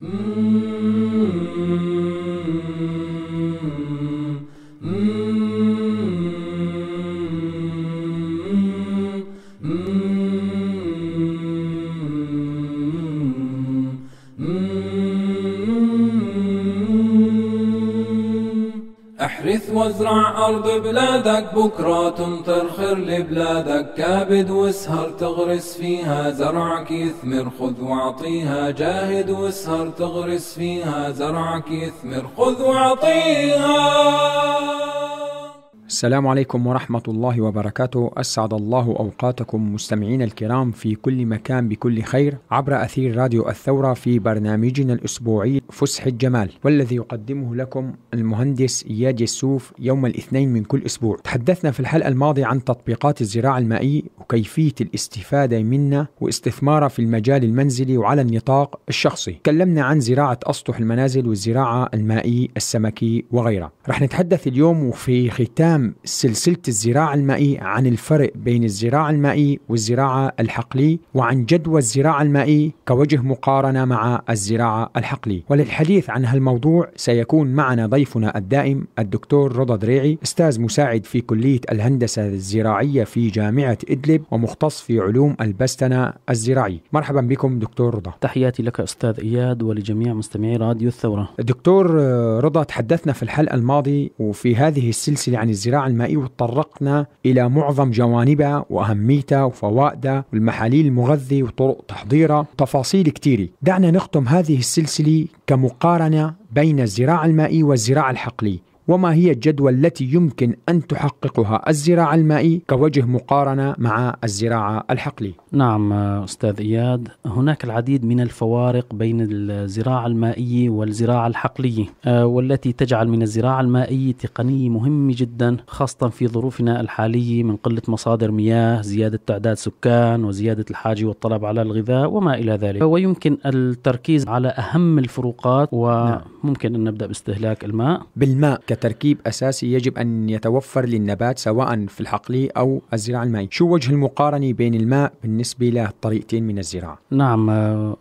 嗯。الأرض بلادك بكرة تمطر خير لبلادك كابد واسهر تغرس فيها زرعك يثمر خذ واعطيها جاهد واسهر تغرس فيها زرعك يثمر خذ واعطيها السلام عليكم ورحمة الله وبركاته، أسعد الله أوقاتكم مستمعين الكرام في كل مكان بكل خير عبر أثير راديو الثورة في برنامجنا الأسبوعي فسح الجمال، والذي يقدمه لكم المهندس إياد يسوف يوم الاثنين من كل أسبوع. تحدثنا في الحلقة الماضية عن تطبيقات الزراعة المائية وكيفية الاستفادة منها واستثمارها في المجال المنزلي وعلى النطاق الشخصي. تكلمنا عن زراعة أسطح المنازل والزراعة المائية السمكي وغيرها. رح نتحدث اليوم وفي ختام كلام سلسلة الزراعة المائية عن الفرق بين الزراعة المائية والزراعة الحقلية وعن جدوى الزراعة المائية كوجه مقارنة مع الزراعة الحقلية وللحديث عن هالموضوع سيكون معنا ضيفنا الدائم الدكتور رضا دريعي أستاذ مساعد في كلية الهندسة الزراعية في جامعة إدلب ومختص في علوم البستنة الزراعية مرحبا بكم دكتور رضا تحياتي لك أستاذ إياد ولجميع مستمعي راديو الثورة دكتور آه، رضا تحدثنا في الحلقة الماضية وفي هذه السلسلة عن الزراعة الزراعة المائية وتطرقنا إلى معظم جوانبها وأهميتها وفوائدها والمحاليل المغذية وطرق تحضيرها تفاصيل كثيرة دعنا نختم هذه السلسلة كمقارنة بين الزراعة المائية والزراعة الحقلية وما هي الجدوى التي يمكن أن تحققها الزراعة المائي كوجه مقارنة مع الزراعة الحقلي نعم أستاذ إياد هناك العديد من الفوارق بين الزراعة المائية والزراعة الحقلية آه، والتي تجعل من الزراعة المائية تقنية مهمة جدا خاصة في ظروفنا الحالية من قلة مصادر مياه زيادة تعداد سكان وزيادة الحاجة والطلب على الغذاء وما إلى ذلك ويمكن التركيز على أهم الفروقات نعم. وممكن أن نبدأ باستهلاك الماء بالماء كتركيب أساسي يجب أن يتوفر للنبات سواء في الحقل أو الزراعة المائية شو وجه المقارنة بين الماء بالنسبة للطريقتين من الزراعة؟ نعم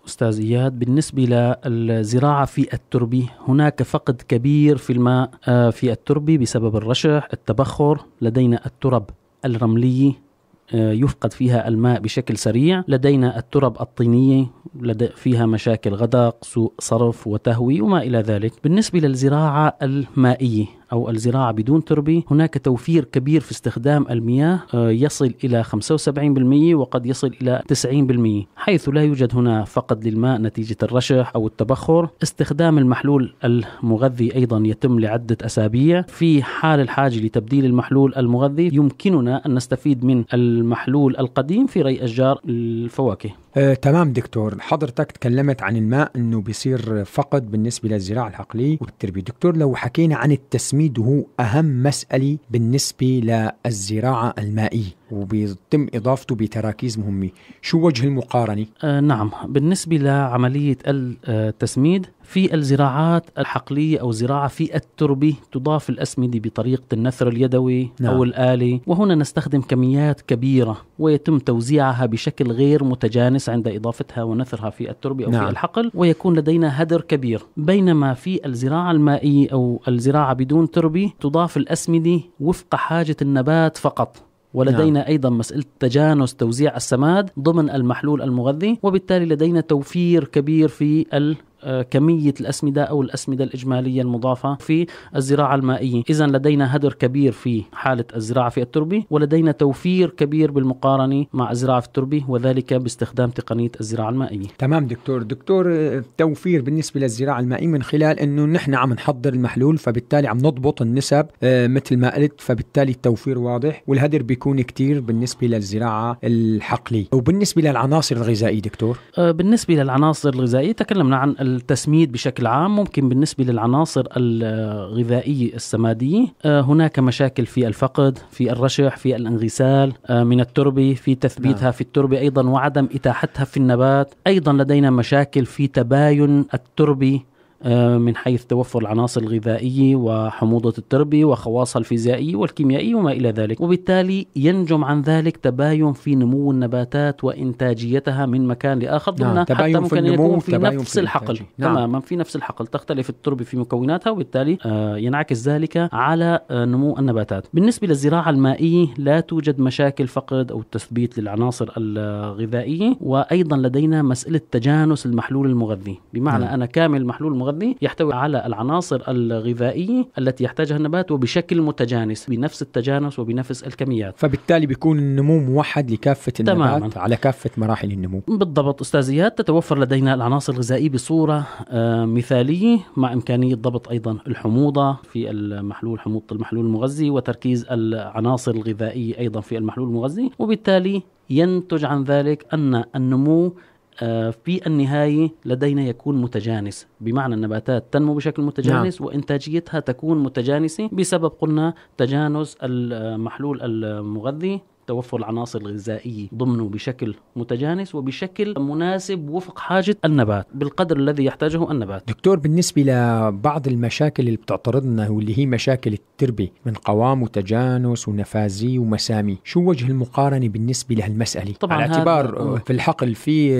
أستاذ إياد بالنسبة للزراعة في التربة هناك فقد كبير في الماء آه، في التربة بسبب الرشح التبخر لدينا الترب الرملية آه، يفقد فيها الماء بشكل سريع لدينا الترب الطينية فيها مشاكل غدق سوء صرف وتهوي وما إلى ذلك بالنسبة للزراعة المائية أو الزراعة بدون تربة هناك توفير كبير في استخدام المياه آه، يصل إلى 75% وقد يصل إلى 90% حيث لا يوجد هنا فقد للماء نتيجة الرشح أو التبخر استخدام المحلول المغذي أيضا يتم لعدة أسابيع في حال الحاجة لتبديل المحلول المغذي يمكننا أن نستفيد من المحلول القديم في ري أشجار الفواكه آه، تمام دكتور حضرتك تكلمت عن الماء انه بيصير فقد بالنسبه للزراعه الحقليه والتربيه دكتور لو حكينا عن التسميد وهو اهم مساله بالنسبه للزراعه المائيه وبيتم اضافته بتراكيز مهمه، شو وجه المقارنه؟ آه نعم، بالنسبه لعمليه التسميد في الزراعات الحقليه او زراعه في التربه تضاف الاسمده بطريقه النثر اليدوي نعم. او الالي، وهنا نستخدم كميات كبيره ويتم توزيعها بشكل غير متجانس عند اضافتها ونثرها في التربه او نعم. في الحقل، ويكون لدينا هدر كبير، بينما في الزراعه المائيه او الزراعه بدون تربه تضاف الاسمده وفق حاجه النبات فقط، ولدينا نعم. أيضا مسألة تجانس توزيع السماد ضمن المحلول المغذي وبالتالي لدينا توفير كبير في آه، كمية الأسمدة أو الأسمدة الإجمالية المضافة في الزراعة المائية إذا لدينا هدر كبير في حالة الزراعة في التربة ولدينا توفير كبير بالمقارنة مع الزراعة في التربة وذلك باستخدام تقنية الزراعة المائية تمام دكتور دكتور آه، توفير بالنسبة للزراعة المائية من خلال أنه نحن عم نحضر المحلول فبالتالي عم نضبط النسب آه، مثل ما قلت فبالتالي التوفير واضح والهدر بيكون كتير بالنسبة للزراعة الحقلية وبالنسبة للعناصر الغذائية دكتور بالنسبة للعناصر الغذائية تكلمنا عن التسميد بشكل عام ممكن بالنسبة للعناصر الغذائية السمادية آه، هناك مشاكل في الفقد في الرشح في الانغسال آه، من التربة في تثبيتها نعم. في التربة أيضا وعدم إتاحتها في النبات أيضا لدينا مشاكل في تباين التربة آه، من حيث توفر العناصر الغذائية وحموضة التربة وخواصها الفيزيائية والكيميائية وما إلى ذلك وبالتالي ينجم عن ذلك تباين في نمو النباتات وإنتاجيتها من مكان لآخر نعم، ضمن نعم. حتى ممكن في يكون في نفس في الحقل نعم. تماما في نفس الحقل تختلف التربة في مكوناتها وبالتالي آه، ينعكس ذلك على آه، نمو النباتات بالنسبة للزراعة المائية لا توجد مشاكل فقد أو تثبيت للعناصر الغذائية وأيضا لدينا مسألة تجانس المحلول المغذي بمعنى نعم. أنا كامل المحلول المغذي المتغذي يحتوي على العناصر الغذائية التي يحتاجها النبات وبشكل متجانس بنفس التجانس وبنفس الكميات فبالتالي بيكون النمو موحد لكافة النبات تماما. على كافة مراحل النمو بالضبط أستاذ تتوفر لدينا العناصر الغذائية بصورة آه، مثالية مع إمكانية ضبط أيضا الحموضة في المحلول حموضة المحلول المغذي وتركيز العناصر الغذائية أيضا في المحلول المغذي وبالتالي ينتج عن ذلك أن النمو آه، في النهاية لدينا يكون متجانس بمعنى النباتات تنمو بشكل متجانس نعم. وإنتاجيتها تكون متجانسة بسبب قلنا تجانس المحلول آه، المغذي توفر العناصر الغذائية ضمنه بشكل متجانس وبشكل مناسب وفق حاجة النبات بالقدر الذي يحتاجه النبات دكتور بالنسبة لبعض المشاكل اللي بتعترضنا واللي هي مشاكل التربة من قوام وتجانس ونفازي ومسامي شو وجه المقارنة بالنسبة لهالمسألة؟ طبعا على اعتبار في الحقل في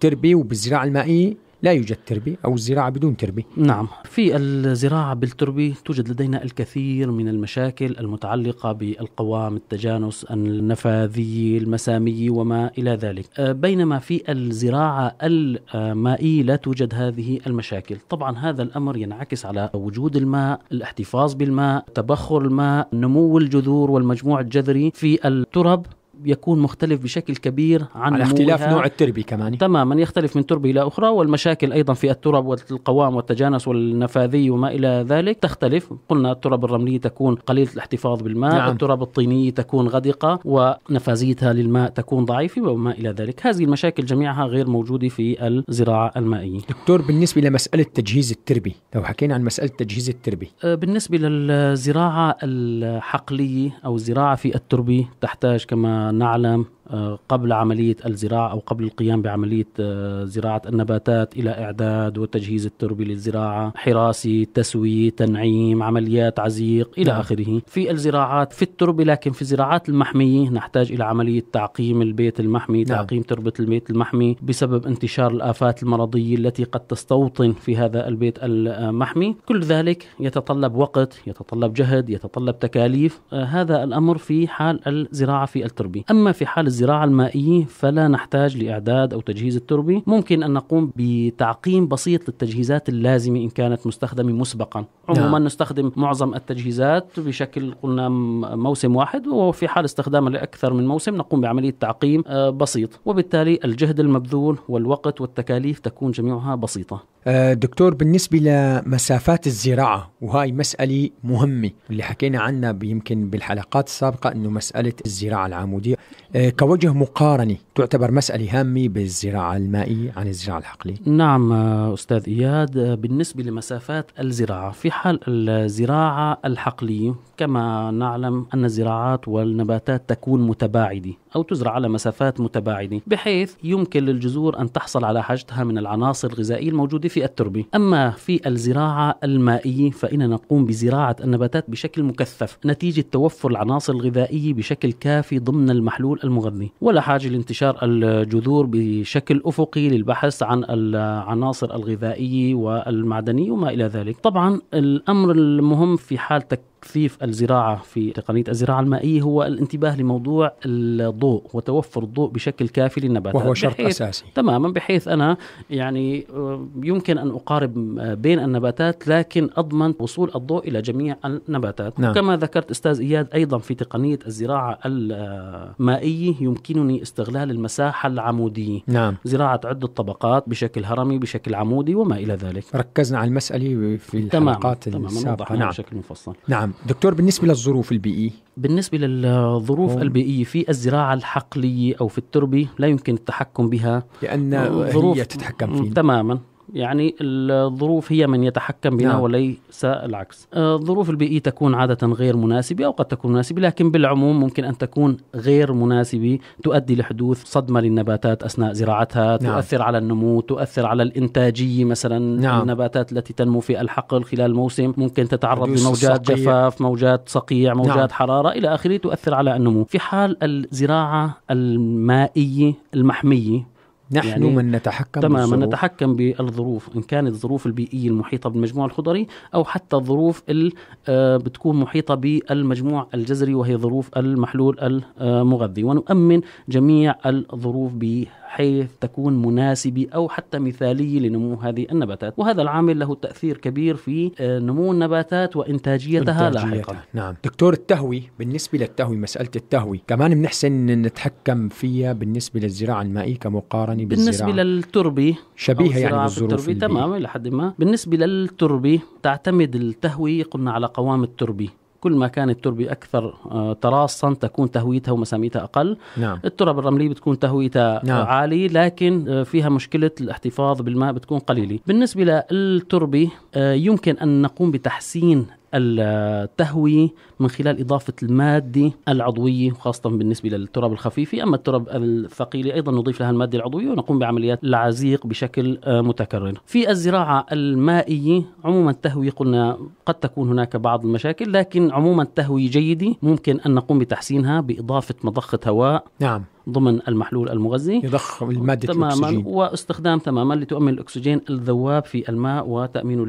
تربة وبالزراعة المائية لا يوجد تربي أو الزراعة بدون تربي. نعم في الزراعة بالتربة توجد لدينا الكثير من المشاكل المتعلقة بالقوام التجانس النفاذية المسامية وما إلى ذلك آه، بينما في الزراعة المائية لا توجد هذه المشاكل طبعا هذا الأمر ينعكس على وجود الماء الاحتفاظ بالماء تبخر الماء نمو الجذور والمجموع الجذري في الترب يكون مختلف بشكل كبير عن على اختلاف نوع التربة كمان تماما يختلف من تربة إلى أخرى والمشاكل أيضا في الترب والقوام والتجانس والنفاذي وما إلى ذلك تختلف قلنا الترب الرملية تكون قليلة الاحتفاظ بالماء نعم. الترب الطينية تكون غدقة ونفاذيتها للماء تكون ضعيفة وما إلى ذلك هذه المشاكل جميعها غير موجودة في الزراعة المائية دكتور بالنسبة لمسألة تجهيز التربي لو حكينا عن مسألة تجهيز التربي أه، بالنسبة للزراعة الحقلية أو الزراعة في التربة تحتاج كما نعلم آه، قبل عملية الزراعة أو قبل القيام بعملية آه، زراعة النباتات إلى إعداد وتجهيز التربة للزراعة حراسة تسوية تنعيم عمليات عزيق إلى نعم. آخره في الزراعات في التربة لكن في الزراعات المحمية نحتاج إلى عملية تعقيم البيت المحمي نعم. تعقيم تربة البيت المحمي بسبب انتشار الآفات المرضية التي قد تستوطن في هذا البيت المحمي كل ذلك يتطلب وقت يتطلب جهد يتطلب تكاليف آه، هذا الأمر في حال الزراعة في التربة أما في حال الزراعة المائية فلا نحتاج لإعداد أو تجهيز التربة ممكن أن نقوم بتعقيم بسيط للتجهيزات اللازمة إن كانت مستخدمة مسبقا عموما نعم. نستخدم معظم التجهيزات بشكل قلنا موسم واحد وفي حال استخدامها لأكثر من موسم نقوم بعملية تعقيم آه، بسيط وبالتالي الجهد المبذول والوقت والتكاليف تكون جميعها بسيطة آه، دكتور بالنسبة لمسافات الزراعة وهي مسألة مهمة اللي حكينا عنها يمكن بالحلقات السابقة أنه مسألة الزراعة العمودية آه، كوجه مقارنة تعتبر مسألة هامة بالزراعة المائية عن الزراعة الحقلية نعم أستاذ إياد بالنسبة لمسافات الزراعة في حال الزراعة الحقلية كما نعلم أن الزراعات والنباتات تكون متباعدة أو تزرع على مسافات متباعدة بحيث يمكن للجذور أن تحصل على حاجتها من العناصر الغذائية الموجودة في التربة أما في الزراعة المائية فإننا نقوم بزراعة النباتات بشكل مكثف نتيجة توفر العناصر الغذائية بشكل كافي ضمن المحلول المغذي ولا حاجة لانتشار الجذور بشكل أفقي للبحث عن العناصر الغذائية والمعدنية وما إلى ذلك طبعا الأمر المهم في حال تك تكثيف الزراعه في تقنيه الزراعه المائيه هو الانتباه لموضوع الضوء وتوفر الضوء بشكل كافي للنباتات وهو شرط اساسي تماما بحيث انا يعني آه، يمكن ان اقارب آه، بين النباتات لكن اضمن وصول الضوء الى جميع النباتات نعم. كما ذكرت استاذ اياد ايضا في تقنيه الزراعه المائيه يمكنني استغلال المساحه العموديه نعم. زراعه عده طبقات بشكل هرمي بشكل عمودي وما الى ذلك ركزنا على المساله في الحلقات تمام. السابقه تمام. نعم بشكل مفصل نعم دكتور بالنسبه للظروف البيئيه بالنسبه للظروف أوه. البيئيه في الزراعه الحقليه او في التربه لا يمكن التحكم بها لان هي تتحكم فيه تماما يعني الظروف هي من يتحكم بها نعم. وليس العكس الظروف آه، البيئية e تكون عادة غير مناسبة أو قد تكون مناسبة لكن بالعموم ممكن أن تكون غير مناسبة تؤدي لحدوث صدمة للنباتات أثناء زراعتها نعم. تؤثر على النمو تؤثر على الإنتاجية مثلا نعم. النباتات التي تنمو في الحقل خلال الموسم ممكن تتعرض لموجات جفاف موجات صقيع نعم. موجات نعم. حرارة إلى آخره تؤثر على النمو في حال الزراعة المائية المحمية نحن يعني من نتحكم تماما نتحكم بالظروف ان كانت الظروف البيئيه المحيطه بالمجموع الخضري او حتى الظروف اللي آه، بتكون محيطه بالمجموع الجزري وهي ظروف المحلول المغذي ونؤمن جميع الظروف بها حيث تكون مناسبة أو حتى مثالية لنمو هذه النباتات وهذا العامل له تأثير كبير في آه، نمو النباتات وإنتاجيتها لاحقا نعم دكتور التهوي بالنسبة للتهوي مسألة التهوي كمان بنحسن نتحكم فيها بالنسبة للزراعة المائية كمقارنة بالزراعة بالنسبة للتربة شبيهة يعني بالظروف تمام لحد ما بالنسبة للتربة تعتمد التهوي قلنا على قوام التربة كل ما كان التربة أكثر آه، تراصا تكون تهويتها ومساميتها أقل نعم. التراب الرملية بتكون تهويتها نعم. عالي لكن آه، فيها مشكلة الاحتفاظ بالماء بتكون قليلة بالنسبة للتربة آه، يمكن أن نقوم بتحسين التهوية من خلال إضافة المادة العضوية خاصة بالنسبة للتراب الخفيف أما التراب الثقيل أيضا نضيف لها المادة العضوية ونقوم بعمليات العزيق بشكل آه، متكرر في الزراعة المائية عموما التهوية قلنا قد تكون هناك بعض المشاكل لكن عموما التهوية جيدة ممكن أن نقوم بتحسينها بإضافة مضخة هواء نعم ضمن المحلول المغذي يضخ المادة تماما الأكسجين. واستخدام تماما لتؤمن الأكسجين الذواب في الماء وتأمينه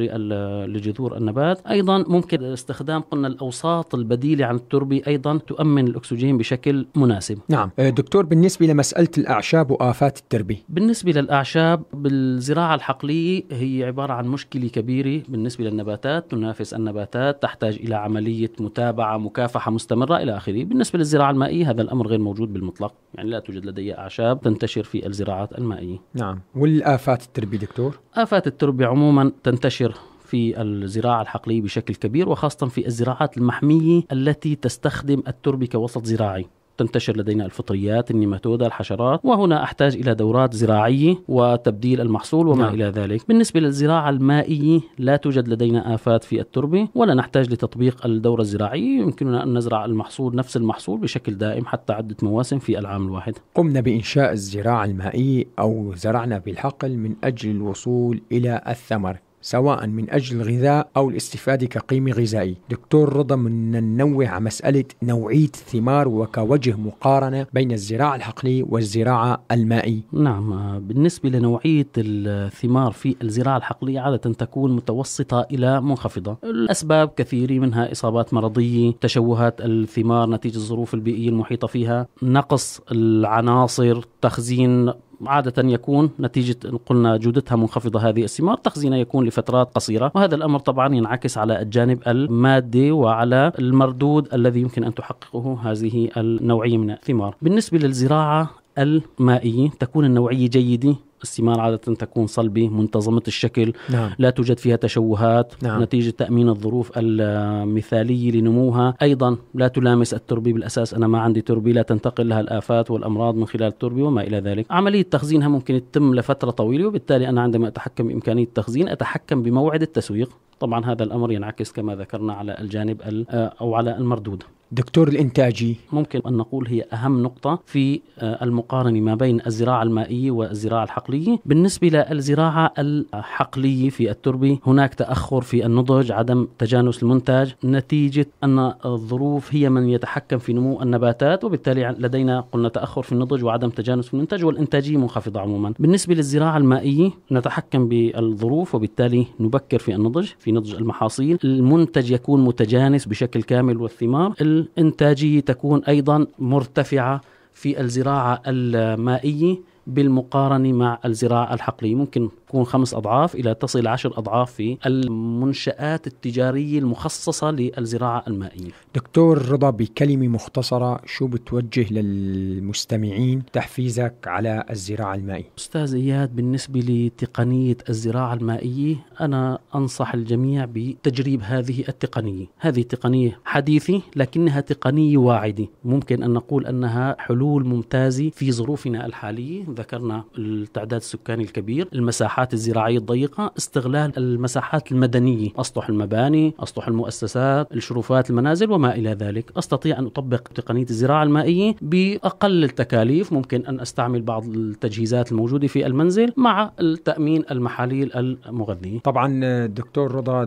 لجذور النبات أيضا ممكن استخدام قلنا الأوساط البديلة عن التربة أيضا تؤمن الأكسجين بشكل مناسب نعم آه، دكتور بالنسبة لمسألة الأعشاب وآفات التربية بالنسبة للأعشاب بالزراعة الحقلية هي عبارة عن مشكلة كبيرة بالنسبة للنباتات تنافس النباتات تحتاج إلى عملية متابعة مكافحة مستمرة إلى آخره بالنسبة للزراعة المائية هذا الأمر غير موجود بالمطلق يعني يعني لا توجد لدي أعشاب تنتشر في الزراعات المائية نعم والآفات التربية دكتور؟ آفات التربية عموما تنتشر في الزراعة الحقلية بشكل كبير وخاصة في الزراعات المحمية التي تستخدم التربة كوسط زراعي تنتشر لدينا الفطريات النيماتودا الحشرات وهنا أحتاج إلى دورات زراعية وتبديل المحصول وما نعم. إلى ذلك بالنسبة للزراعة المائية لا توجد لدينا آفات في التربة ولا نحتاج لتطبيق الدورة الزراعية يمكننا أن نزرع المحصول نفس المحصول بشكل دائم حتى عدة مواسم في العام الواحد قمنا بإنشاء الزراعة المائية أو زرعنا بالحقل من أجل الوصول إلى الثمر سواء من أجل الغذاء أو الاستفادة كقيمة غذائية دكتور رضا من ننوه على مسألة نوعية الثمار وكوجه مقارنة بين الزراعة الحقلية والزراعة المائية نعم بالنسبة لنوعية الثمار في الزراعة الحقلية عادة تكون متوسطة إلى منخفضة الأسباب كثيرة منها إصابات مرضية تشوهات الثمار نتيجة الظروف البيئية المحيطة فيها نقص العناصر تخزين عادة يكون نتيجة إن قلنا جودتها منخفضة هذه الثمار تخزينها يكون لفترات قصيرة وهذا الأمر طبعا ينعكس على الجانب المادي وعلى المردود الذي يمكن أن تحققه هذه النوعية من الثمار بالنسبة للزراعة المائية تكون النوعية جيدة الثمار عادة تكون صلبة منتظمة الشكل نعم. لا توجد فيها تشوهات نعم. نتيجة تأمين الظروف المثالية لنموها أيضا لا تلامس التربة بالأساس أنا ما عندي تربة لا تنتقل لها الآفات والأمراض من خلال التربة وما إلى ذلك عملية تخزينها ممكن تتم لفترة طويلة وبالتالي أنا عندما أتحكم بإمكانية التخزين أتحكم بموعد التسويق طبعا هذا الأمر ينعكس كما ذكرنا على الجانب أو على المردود دكتور الإنتاجي ممكن أن نقول هي أهم نقطة في آه، المقارنة ما بين الزراعة المائية والزراعة الحقلية بالنسبة للزراعة الحقلية في التربة هناك تأخر في النضج عدم تجانس المنتج نتيجة أن الظروف هي من يتحكم في نمو النباتات وبالتالي لدينا قلنا تأخر في النضج وعدم تجانس في المنتج والإنتاجية منخفضة عموما بالنسبة للزراعة المائية نتحكم بالظروف وبالتالي نبكر في النضج في نضج المحاصيل المنتج يكون متجانس بشكل كامل والثمار الإنتاجية تكون أيضا مرتفعة في الزراعة المائية بالمقارنة مع الزراعة الحقلية ممكن تكون خمس أضعاف إلى تصل عشر أضعاف في المنشآت التجارية المخصصة للزراعة المائية دكتور رضا بكلمة مختصرة شو بتوجه للمستمعين تحفيزك على الزراعة المائية أستاذ إياد بالنسبة لتقنية الزراعة المائية أنا أنصح الجميع بتجريب هذه التقنية هذه تقنية حديثة لكنها تقنية واعدة ممكن أن نقول أنها حلول ممتازة في ظروفنا الحالية ذكرنا التعداد السكاني الكبير المساحة المساحات الزراعية الضيقة استغلال المساحات المدنية أسطح المباني أسطح المؤسسات الشرفات المنازل وما إلى ذلك أستطيع أن أطبق تقنية الزراعة المائية بأقل التكاليف ممكن أن أستعمل بعض التجهيزات الموجودة في المنزل مع التأمين المحاليل المغذية طبعا الدكتور رضا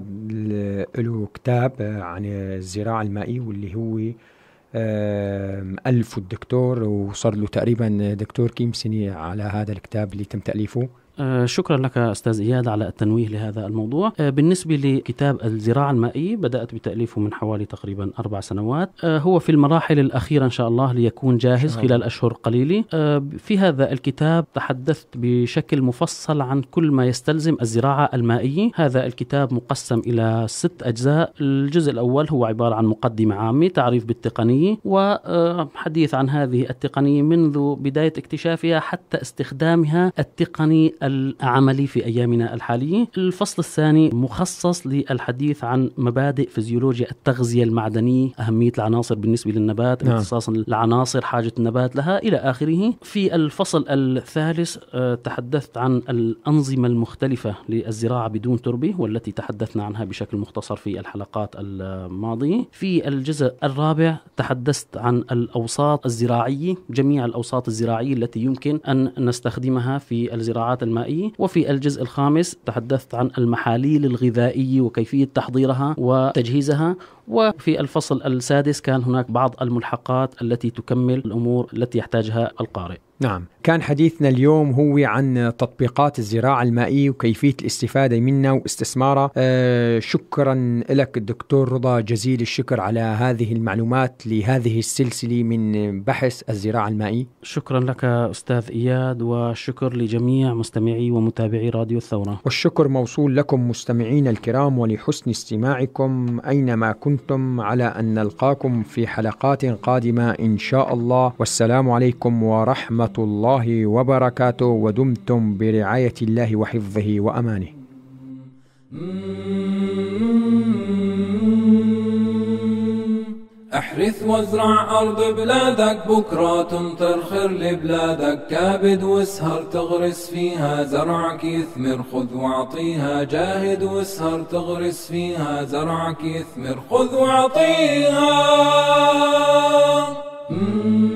له كتاب عن الزراعة المائية واللي هو ألف الدكتور وصار له تقريبا دكتور كيم سنة على هذا الكتاب اللي تم تأليفه آه، شكرا لك استاذ اياد على التنويه لهذا الموضوع آه، بالنسبه لكتاب الزراعه المائيه بدات بتاليفه من حوالي تقريبا اربع سنوات آه، هو في المراحل الاخيره ان شاء الله ليكون جاهز نعم. خلال اشهر قليله في هذا الكتاب تحدثت بشكل مفصل عن كل ما يستلزم الزراعه المائيه هذا الكتاب مقسم الى ست اجزاء الجزء الاول هو عباره عن مقدمه عامه تعريف بالتقنيه وحديث عن هذه التقنيه منذ بدايه اكتشافها حتى استخدامها التقني العملي في أيامنا الحالية الفصل الثاني مخصص للحديث عن مبادئ فيزيولوجيا التغذية المعدنية أهمية العناصر بالنسبة للنبات نعم. اختصاصا العناصر حاجة النبات لها إلى آخره في الفصل الثالث آه، تحدثت عن الأنظمة المختلفة للزراعة بدون تربة والتي تحدثنا عنها بشكل مختصر في الحلقات الماضية في الجزء الرابع تحدثت عن الأوساط الزراعية جميع الأوساط الزراعية التي يمكن أن نستخدمها في الزراعات المعدنية السمائي وفي الجزء الخامس تحدثت عن المحاليل الغذائية وكيفية تحضيرها وتجهيزها وفي الفصل السادس كان هناك بعض الملحقات التي تكمل الأمور التي يحتاجها القارئ نعم كان حديثنا اليوم هو عن تطبيقات الزراعة المائية وكيفية الاستفادة منها واستثمارها أه شكرا لك الدكتور رضا جزيل الشكر على هذه المعلومات لهذه السلسلة من بحث الزراعة المائية شكرا لك أستاذ إياد وشكر لجميع مستمعي ومتابعي راديو الثورة والشكر موصول لكم مستمعين الكرام ولحسن استماعكم أينما كنتم على أن نلقاكم في حلقات قادمة إن شاء الله والسلام عليكم ورحمة الله الله وبركاته ودمتم برعاية الله وحفظه وأمانه. احرث وازرع ارض بلادك بكرة تمطر خير لبلادك كابد واسهر تغرس فيها زرعك يثمر خذ واعطيها جاهد واسهر تغرس فيها زرعك يثمر خذ واعطيها